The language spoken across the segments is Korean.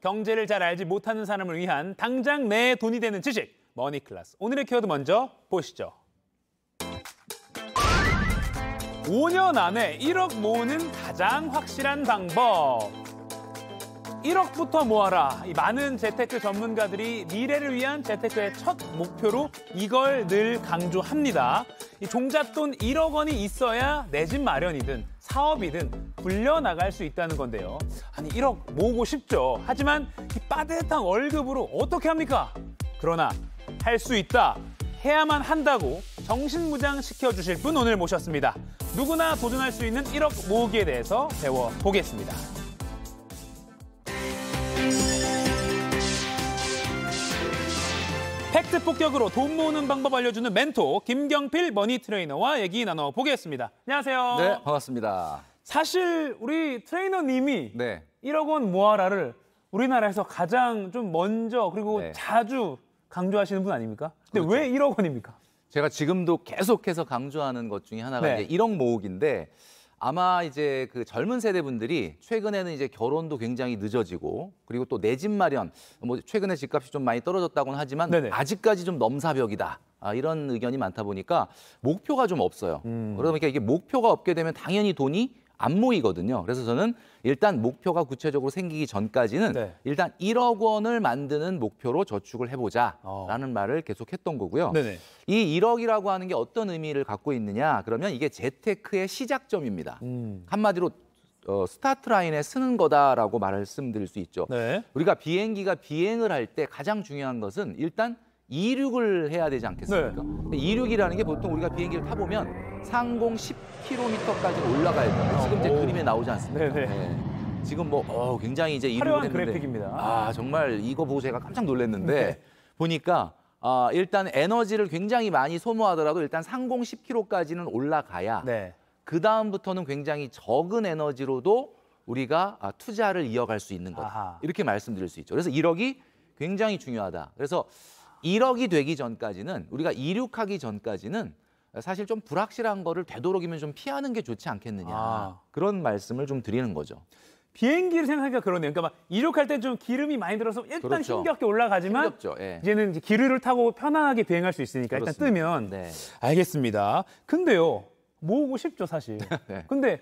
경제를 잘 알지 못하는 사람을 위한 당장 내 돈이 되는 지식 머니 클래스. 오늘의 키워드 먼저 보시죠. 5년 안에 1억 모으는 가장 확실한 방법. 1억부터 모아라. 많은 재테크 전문가들이 미래를 위한 재테크의 첫 목표로 이걸 늘 강조합니다. 이 종잣돈 1억 원이 있어야 내 집 마련이든 사업이든 불려나갈수 있다는 건데요. 아니 1억 모으고 싶죠. 하지만 이 빠듯한 월급으로 어떻게 합니까? 그러나 할 수 있다. 해야만 한다고 정신무장 시켜주실 분 오늘 모셨습니다. 누구나 도전할 수 있는 1억 모으기에 대해서 배워보겠습니다. 팩트 폭격으로 돈 모으는 방법 알려주는 멘토 김경필 머니 트레이너와 얘기 나눠보겠습니다. 안녕하세요. 네, 반갑습니다. 사실 우리 트레이너님이 네. 1억 원 모아라를 우리나라에서 가장 좀 먼저 그리고 네. 자주 강조하시는 분 아닙니까? 근데 그렇죠. 왜 1억 원입니까? 제가 지금도 계속해서 강조하는 것 중에 하나가 네. 이제 1억 모으기인데 아마 이제 그 젊은 세대 분들이 최근에는 이제 결혼도 굉장히 늦어지고 그리고 또 내 집 마련 뭐 최근에 집값이 좀 많이 떨어졌다고는 하지만 네네. 아직까지 좀 넘사벽이다. 아, 이런 의견이 많다 보니까 목표가 좀 없어요. 음. 그러다 보니까 이게 목표가 없게 되면 당연히 돈이 안 모이거든요. 그래서 저는 일단 목표가 구체적으로 생기기 전까지는 네. 일단 1억 원을 만드는 목표로 저축을 해보자라는 어. 말을 계속했던 거고요. 네네. 이 1억이라고 하는 게 어떤 의미를 갖고 있느냐? 그러면 이게 재테크의 시작점입니다. 음. 한마디로 어, 스타트 라인에 쓰는 거다라고 말씀드릴 수 있죠. 네. 우리가 비행기가 비행을 할 때 가장 중요한 것은 일단 이륙을 해야 되지 않겠습니까? 네. 이륙이라는 게 보통 우리가 비행기를 타보면 상공 10km까지 올라가야 돼요. 아, 지금 제 그림에 나오지 않습니까? 네. 지금 뭐 어, 굉장히 이제 이륙을 화려한 했는데 그래픽입니다. 아 정말 이거 보고 제가 깜짝 놀랐는데 네. 보니까 아, 어, 일단 에너지를 굉장히 많이 소모하더라도 일단 상공 10km까지는 올라가야 네. 그 다음부터는 굉장히 적은 에너지로도 우리가 아, 투자를 이어갈 수 있는 거다 아하. 이렇게 말씀드릴 수 있죠. 그래서 1억이 굉장히 중요하다. 그래서 일억이 되기 전까지는 우리가 이륙하기 전까지는 사실 좀 불확실한 거를 되도록이면 좀 피하는 게 좋지 않겠느냐 아. 그런 말씀을 좀 드리는 거죠. 비행기를 생각하니까 그러네요. 그러니까 막 이륙할 때 좀 기름이 많이 들어서 일단 그렇죠. 힘겹게 올라가지만 힘겹죠, 예. 이제는 이제 기류를 타고 편안하게 비행할 수 있으니까 그렇습니다. 일단 뜨면 네. 알겠습니다. 근데요 모으고 싶죠 사실. 네. 근데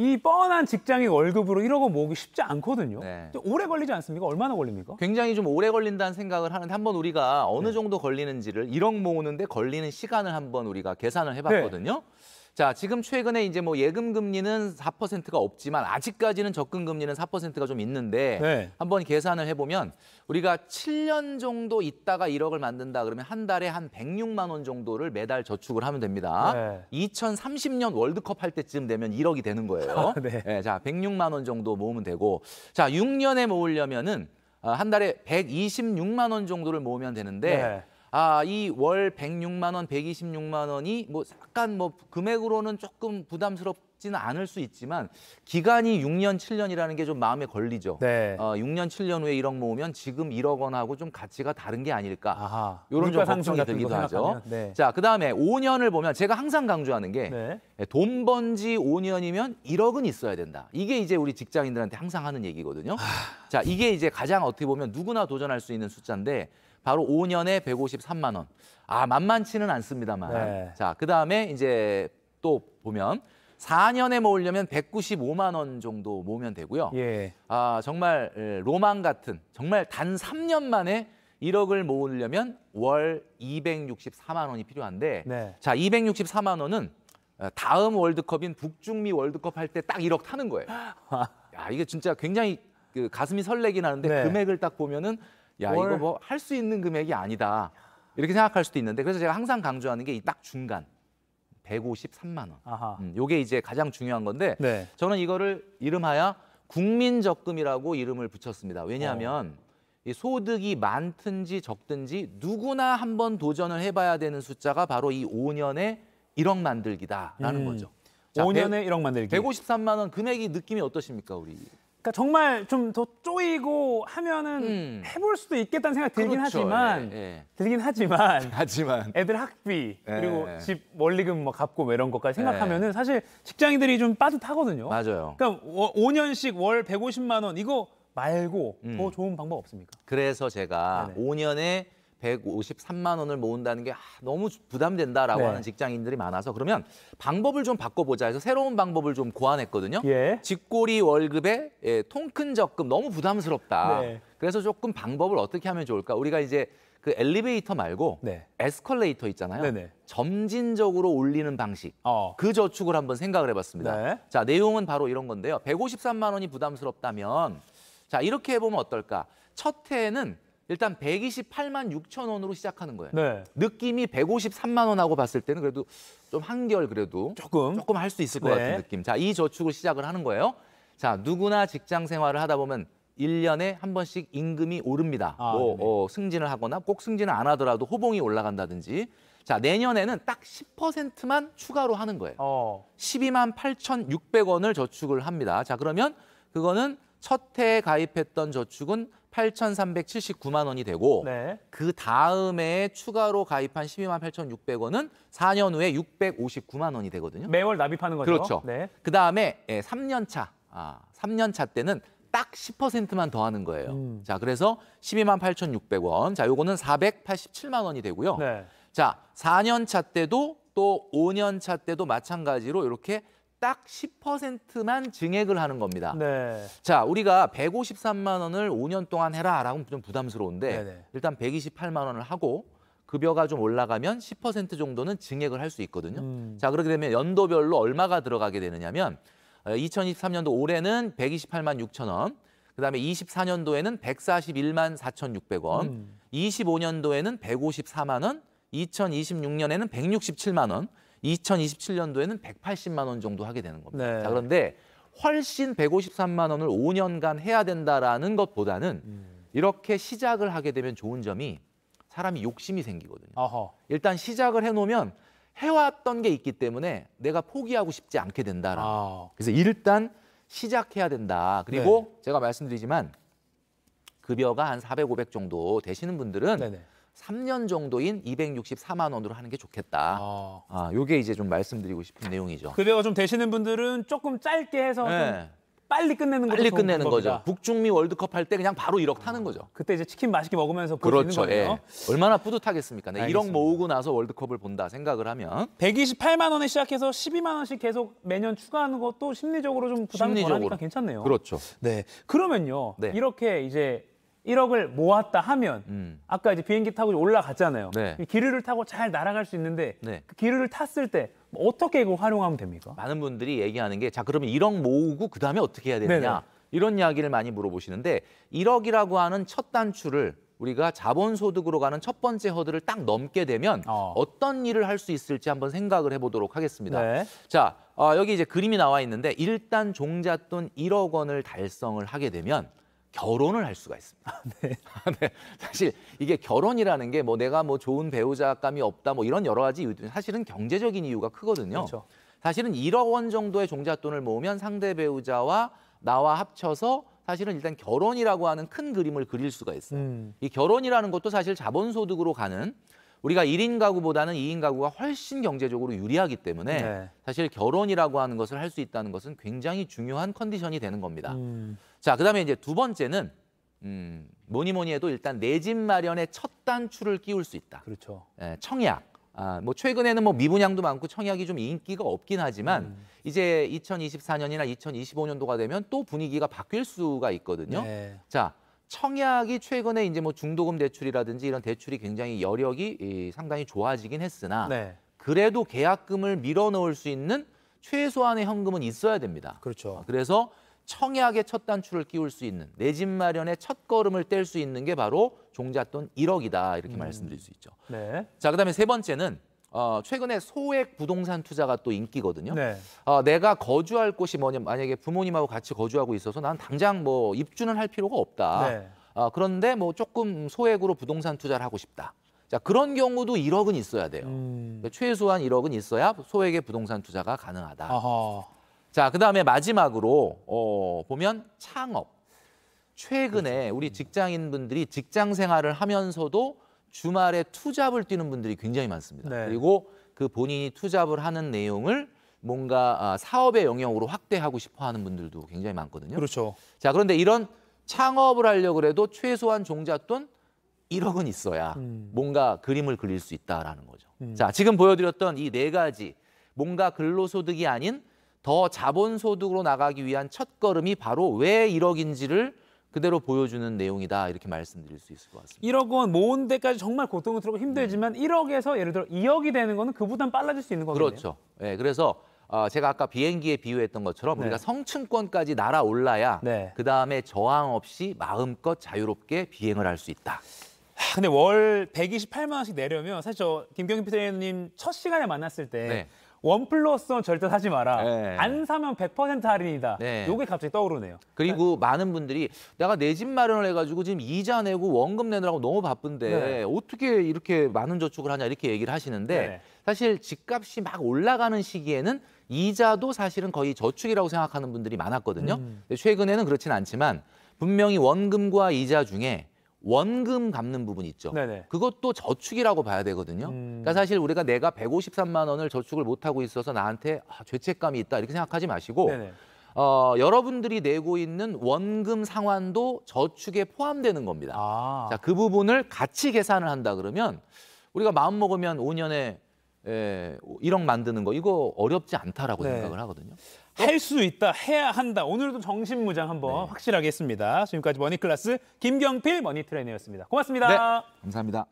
이 뻔한 직장인 월급으로 1억원 모으기 쉽지 않거든요. 네. 오래 걸리지 않습니까? 얼마나 걸립니까? 굉장히 좀 오래 걸린다는 생각을 하는데 한번 우리가 어느 네. 정도 걸리는지를 1억 모으는데 걸리는 시간을 한번 우리가 계산을 해봤거든요. 네. 자, 지금 최근에 이제 뭐 예금 금리는 4%가 없지만 아직까지는 적금 금리는 4%가 좀 있는데 네. 한번 계산을 해보면 우리가 7년 정도 있다가 1억을 만든다 그러면 한 달에 한 106만 원 정도를 매달 저축을 하면 됩니다. 네. 2030년 월드컵 할 때쯤 되면 1억이 되는 거예요. 아, 네. 네. 자, 106만 원 정도 모으면 되고 자, 6년에 모으려면은 어, 한 달에 126만 원 정도를 모으면 되는데 네. 아, 이 월 106만 원, 126만 원이 뭐 약간 뭐 금액으로는 조금 부담스럽지는 않을 수 있지만 기간이 6년, 7년이라는 게 좀 마음에 걸리죠. 네. 어, 6년, 7년 후에 1억 모으면 지금 1억 원하고 좀 가치가 다른 게 아닐까. 아하, 이런 좀 걱정이 들기도 하죠. 네. 자, 그다음에 5년을 보면 제가 항상 강조하는 게 네. 예, 돈번 지 5년이면 1억은 있어야 된다. 이게 이제 우리 직장인들한테 항상 하는 얘기거든요. 하... 자, 이게 이제 가장 어떻게 보면 누구나 도전할 수 있는 숫자인데 바로 5년에 153만 원. 아 만만치는 않습니다만. 네. 자 그다음에 이제 또 보면 4년에 모으려면 195만 원 정도 모으면 되고요. 예. 아 정말 예, 로망 같은 정말 단 3년 만에 1억을 모으려면 월 264만 원이 필요한데 네. 자 264만 원은 어, 다음 월드컵인 북중미 월드컵 할 때 딱 1억 타는 거예요. 야 이게 진짜 굉장히 그 가슴이 설레긴 하는데 네. 금액을 딱 보면은 야 이거 뭐 할 수 있는 금액이 아니다 이렇게 생각할 수도 있는데 그래서 제가 항상 강조하는 게 이 딱 중간 153만 원. 아하. 음, 요게 이제 가장 중요한 건데 네. 저는 이거를 이름하여 국민 적금이라고 이름을 붙였습니다. 왜냐하면 어. 이 소득이 많든지 적든지 누구나 한번 도전을 해봐야 되는 숫자가 바로 이 5년에 1억 만들기다라는 음. 거죠. 자, 5년에 1억 만들기. 153만 원 금액이 느낌이 어떠십니까, 우리? 그러니까 정말 좀 더 쪼이고 하면은 음. 해볼 수도 있겠다는 생각 들긴 그렇죠. 하지만 예, 예. 들긴 하지만 하지만 애들 학비 예. 그리고 집 원리금 뭐 갚고 뭐 이런 것까지 생각하면은 예. 사실 직장인들이 좀 빠듯하거든요. 맞아요. 그러니까 5년씩 월 150만 원 이거 말고 음. 더 좋은 방법 없습니까? 그래서 제가 네네. 5년에 153만 원을 모은다는 게 아, 너무 부담된다라고 네. 하는 직장인들이 많아서 그러면 방법을 좀 바꿔보자 해서 새로운 방법을 좀 고안했거든요. 예. 직골이 월급에 예, 통큰 적금 너무 부담스럽다. 네. 그래서 조금 방법을 어떻게 하면 좋을까? 우리가 이제 그 엘리베이터 말고 네. 에스컬레이터 있잖아요. 네네. 점진적으로 올리는 방식. 어. 그 저축을 한번 생각을 해봤습니다. 네. 자 내용은 바로 이런 건데요. 153만 원이 부담스럽다면 자 이렇게 해보면 어떨까? 첫 해에는 일단 128만 6천 원으로 시작하는 거예요. 네. 느낌이 153만 원하고 봤을 때는 그래도 좀 한결 그래도 조금 조금 할 수 있을 것 네. 같은 느낌. 자, 이저축을 시작을 하는 거예요. 자, 누구나 직장 생활을 하다 보면 1년에 한 번씩 임금이 오릅니다. 아, 뭐네 어, 승진을 하거나 꼭 승진을 안 하더라도 호봉이 올라간다든지. 자, 내년에는 딱 10%만 추가로 하는 거예요. 어. 12만 8,600원을 저축을 합니다. 자, 그러면 그거는 첫 해에 가입했던 저축은 8,379만 원이 되고 네. 그 다음에 추가로 가입한 12만 8,600원은 4년 후에 659만 원이 되거든요. 매월 납입하는 거죠. 그렇죠. 네. 그다음에 3년 예, 차. 아, 3년 차 때는 딱 10%만 더 하는 거예요. 음. 자, 그래서 12만 8,600원. 자, 요거는 487만 원이 되고요. 네. 자, 4년 차 때도 또 5년 차 때도 마찬가지로 이렇게 딱 10%만 증액을 하는 겁니다. 네. 자, 우리가 153만 원을 5년 동안 해라라고 하면 좀 부담스러운데 네네. 일단 128만 원을 하고 급여가 좀 올라가면 10% 정도는 증액을 할 수 있거든요. 음. 자, 그렇게 되면 연도별로 얼마가 들어가게 되느냐면 2023년도 어, 올해는 128만 6천 원, 그다음에 24년도에는 141만 4,600원, 음. 25년도에는 154만 원, 2026년에는 167만 원. 2027년도에는 180만 원 정도 하게 되는 겁니다. 네. 자, 그런데 훨씬 153만 원을 5년간 해야 된다라는 것보다는 음. 이렇게 시작을 하게 되면 좋은 점이 사람이 욕심이 생기거든요. 어허. 일단 시작을 해놓으면 해왔던 게 있기 때문에 내가 포기하고 싶지 않게 된다라는. 아. 그래서 일단 시작해야 된다. 그리고 네. 제가 말씀드리지만 급여가 한 400, 500 정도 되시는 분들은 네네. 3년 정도인 264만 원으로 하는 게 좋겠다. 아, 아 요게 이제 좀 말씀드리고 싶은 내용이죠. 급여가 좀 되시는 분들은 조금 짧게 해서 네. 빨리 끝내는 빨리 끝내는 거죠. 겁니다. 북중미 월드컵 할 때 그냥 바로 1억 타는 거죠. 아, 그때 이제 치킨 맛있게 먹으면서 그렇죠. 보는 거예요. 예. 얼마나 뿌듯하겠습니까? 네, 알 1억 모으고 나서 월드컵을 본다 생각을 하면 128만 원에 시작해서 12만 원씩 계속 매년 추가하는 것도 심리적으로 좀 부담이 심리적으로. 덜하니까 괜찮네요. 그렇죠. 네. 그러면요. 네. 이렇게 이제 1억을 모았다 하면 음. 아까 이제 비행기 타고 올라갔잖아요. 네. 기류를 타고 잘 날아갈 수 있는데 네. 그 기류를 탔을 때 어떻게 이거 활용하면 됩니까? 많은 분들이 얘기하는 게 자 그러면 1억 모으고 그 다음에 어떻게 해야 되느냐 네네. 이런 이야기를 많이 물어보시는데 1억이라고 하는 첫 단추를 우리가 자본소득으로 가는 첫 번째 허들을 딱 넘게 되면 어. 떤 일을 할 수 있을지 한번 생각을 해보도록 하겠습니다. 네. 자, 어, 여기 이제 그림이 나와 있는데 일단 종잣돈 1억 원을 달성을 하게 되면 결혼을 할 수가 있습니다. 아, 네. 아, 네. 사실 이게 결혼이라는 게 뭐 내가 뭐 좋은 배우자감이 없다 뭐 이런 여러 가지 이유 사실은 경제적인 이유가 크거든요. 그렇죠. 사실은 1억 원 정도의 종잣돈을 모으면 상대 배우자와 나와 합쳐서 사실은 일단 결혼이라고 하는 큰 그림을 그릴 수가 있어요. 음. 이 결혼이라는 것도 사실 자본소득으로 가는 우리가 1인 가구보다는 2인 가구가 훨씬 경제적으로 유리하기 때문에 네. 사실 결혼이라고 하는 것을 할 수 있다는 것은 굉장히 중요한 컨디션이 되는 겁니다. 음. 자, 그다음에 이제 두 번째는 음, 뭐니 뭐니 해도 일단 내 집 마련에 첫 단추를 끼울 수 있다. 그렇죠. 예, 청약. 아, 뭐 최근에는 뭐 미분양도 많고 청약이 좀 인기가 없긴 하지만 음. 이제 2024년이나 2025년도가 되면 또 분위기가 바뀔 수가 있거든요. 네. 자, 청약이 최근에 이제 뭐 중도금 대출이라든지 이런 대출이 굉장히 여력이 이, 상당히 좋아지긴 했으나 네. 그래도 계약금을 밀어넣을 수 있는 최소한의 현금은 있어야 됩니다. 그렇죠. 아, 그래서 청약의 첫 단추를 끼울 수 있는 내 집 마련의 첫 걸음을 뗄 수 있는 게 바로 종잣돈 1억이다 이렇게 음. 말씀드릴 수 있죠. 네. 자 그다음에 세 번째는 어, 최근에 소액 부동산 투자가 또 인기거든요. 네. 어, 내가 거주할 곳이 뭐냐 만약에 부모님하고 같이 거주하고 있어서 난 당장 뭐 입주는 할 필요가 없다. 네. 어, 그런데 뭐 조금 소액으로 부동산 투자를 하고 싶다. 자 그런 경우도 1억은 있어야 돼요. 음. 그러니까 최소한 1억은 있어야 소액의 부동산 투자가 가능하다. 아하. 자 그다음에 마지막으로 어, 보면 창업. 최근에 우리 직장인분들이 직장 생활을 하면서도 주말에 투잡을 뛰는 분들이 굉장히 많습니다. 네. 그리고 그 본인이 투잡을 하는 내용을 뭔가 아, 사업의 영역으로 확대하고 싶어 하는 분들도 굉장히 많거든요. 그렇죠. 자, 그런데 이런 창업을 하려고 해도 최소한 종잣돈 1억 은 있어야 음. 뭔가 그림을 그릴 수 있다라는 거죠. 음. 자, 지금 보여드렸던 이 네 가지 뭔가 근로소득이 아닌 더 자본소득으로 나가기 위한 첫 걸음이 바로 왜 1억인지를 그대로 보여주는 내용이다 이렇게 말씀드릴 수 있을 것 같습니다. 1억 원 모은 데까지 정말 고통스럽고 힘들지만 네. 1억에서 예를 들어 2억이 되는 거는 그보단 빨라질 수 있는 거거든요. 그렇죠. 예, 네, 그래서 어, 제가 아까 비행기에 비유했던 것처럼 네. 우리가 성층권까지 날아올라야 네. 그 다음에 저항 없이 마음껏 자유롭게 비행을 할 수 있다. 하, 근데 월 128만 원씩 내려면 사실 저 김경희 피디님 첫 시간에 만났을 때 네. 원 플러스 원 절대 사지 마라. 네. 안 사면 100% 할인이다. 네. 요게 갑자기 떠오르네요. 그리고 네. 많은 분들이 내가 내 집 마련을 해가지고 지금 이자 내고 원금 내느라고 너무 바쁜데 네. 어떻게 이렇게 많은 저축을 하냐 이렇게 얘기를 하시는데 네. 사실 집값이 막 올라가는 시기에는 이자도 사실은 거의 저축이라고 생각하는 분들이 많았거든요. 음. 최근에는 그렇진 않지만 분명히 원금과 이자 중에 원금 갚는 부분 있죠. 네네. 그것도 저축이라고 봐야 되거든요. 음... 그러니까 사실 우리가 내가 153만 원을 저축을 못 하고 있어서 나한테 아, 죄책감이 있다 이렇게 생각하지 마시고 어, 여러분들이 내고 있는 원금 상환도 저축에 포함되는 겁니다. 아... 자, 그 부분을 같이 계산을 한다 그러면 우리가 마음 먹으면 5년에 에, 예, 1억 만드는 거 이거 어렵지 않다라고 네. 생각을 하거든요. 할 수 있다, 해야 한다. 오늘도 정신무장 한번 네. 확실하게 했습니다. 지금까지 머니클래스 김경필 머니트레이너였습니다. 고맙습니다. 네, 감사합니다.